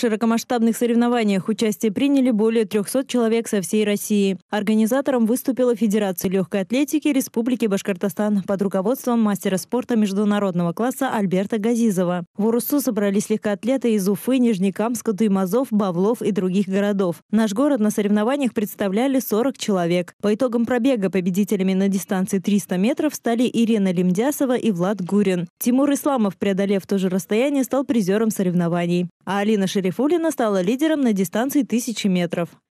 В широкомасштабных соревнованиях участие приняли более 300 человек со всей России. Организатором выступила Федерация легкой атлетики Республики Башкортостан под руководством мастера спорта международного класса Альберта Газизова. В Урусу собрались легкоатлеты из Уфы, Нижнекамска, Туймазов, Бавлов и других городов. Наш город на соревнованиях представляли 40 человек. По итогам пробега победителями на дистанции 300 метров стали Ирина Лемдясова и Влад Гурин. Тимур Исламов, преодолев то же расстояние, стал призером соревнований а Алина Шерифулина стала лидером на дистанции тысячи метров.